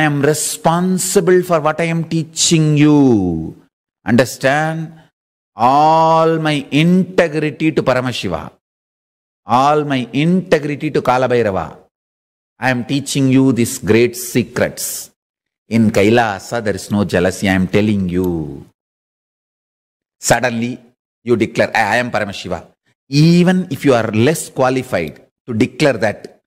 I am responsible for what I am teaching you. Understand? All my integrity to Paramashiva. All my integrity to Kalabhairava. I am teaching you these great secrets. In Kailasa, there is no jealousy, I am telling you. Suddenly, you declare, I am Paramashiva. Even if you are less qualified to declare that,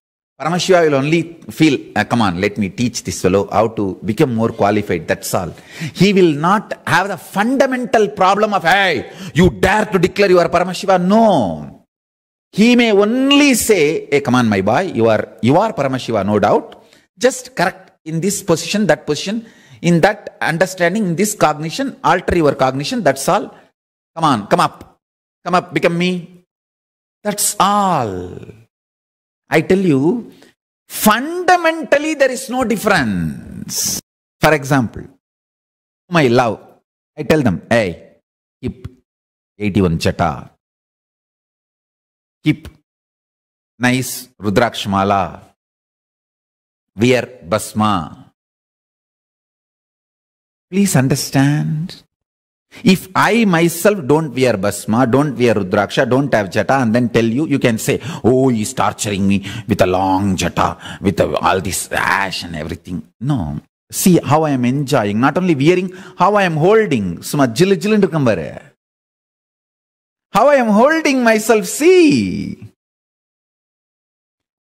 Paramashiva will only feel, uh, come on, let me teach this fellow how to become more qualified, that's all. He will not have the fundamental problem of, hey, you dare to declare you are Paramashiva. No. He may only say, hey, come on, my boy, you are, you are Paramashiva, no doubt. Just correct in this position, that position, in that understanding, in this cognition, alter your cognition, that's all. Come on, come up. Come up, become me. That's all. I tell you, fundamentally there is no difference. For example, my love, I tell them, hey, keep 81 chata, keep nice Rudrakshmala, wear basma. Please understand if I myself don't wear basma, don't wear rudraksha, don't have jata, and then tell you, you can say, oh, he's torturing me with a long jata, with a, all this ash and everything. No. See how I am enjoying, not only wearing, how I am holding. How I am holding myself, see.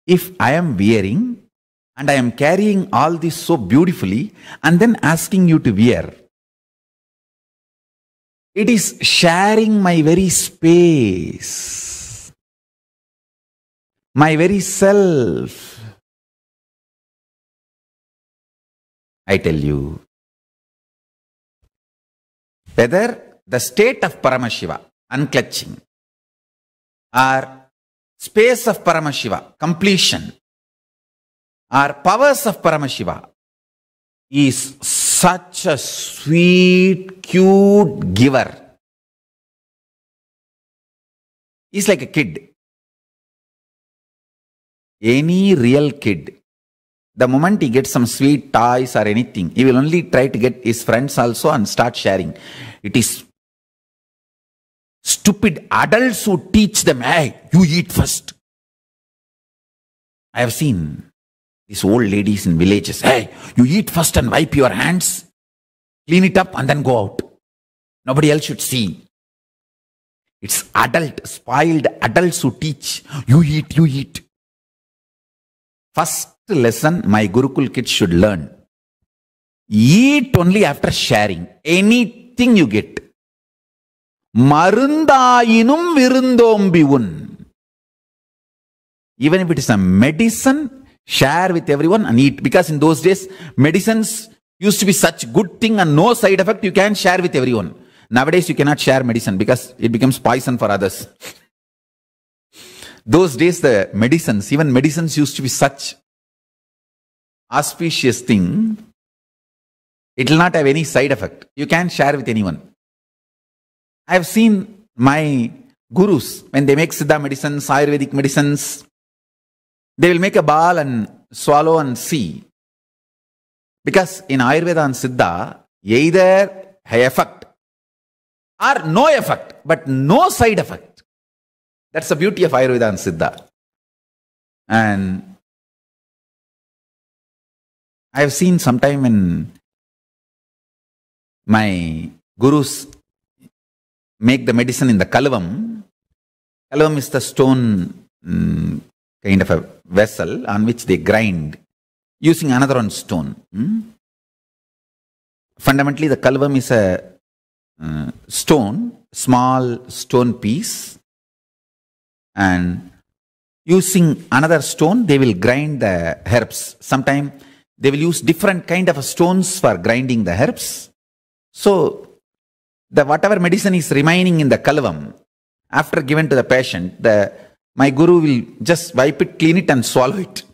If I am wearing and I am carrying all this so beautifully and then asking you to wear, it is sharing my very space, my very self. I tell you, whether the state of Paramashiva, unclutching, or space of Paramashiva, completion, or powers of Paramashiva is such a sweet, cute giver. He's like a kid. Any real kid, the moment he gets some sweet toys or anything, he will only try to get his friends also and start sharing. It is stupid adults who teach them, hey, you eat first. I have seen these old ladies in villages, hey, you eat first and wipe your hands, clean it up and then go out. Nobody else should see. It's adult, spoiled adults who teach, you eat, you eat. First lesson my Gurukul kids should learn. Eat only after sharing. Anything you get. மருந்தாயினும் விருந்தோம்பி உன் Even if it is a medicine share with everyone and eat because in those days medicines used to be such good thing and no side effect you can share with everyone nowadays you cannot share medicine because it becomes poison for others those days the medicines even medicines used to be such auspicious thing it will not have any side effect you can share with anyone i have seen my gurus when they make siddha medicines ayurvedic medicines they will make a ball and swallow and see. Because in Ayurveda and Siddha, either high effect or no effect, but no side effect. That's the beauty of Ayurveda and Siddha. And I have seen sometime in my gurus make the medicine in the kalvam. Kalvam is the stone mm, kind of a vessel on which they grind using another one stone. Hmm? Fundamentally, the kalvam is a uh, stone, small stone piece, and using another stone, they will grind the herbs. Sometimes they will use different kind of stones for grinding the herbs. So, the whatever medicine is remaining in the kalvam, after given to the patient, the my guru will just wipe it, clean it, and swallow it.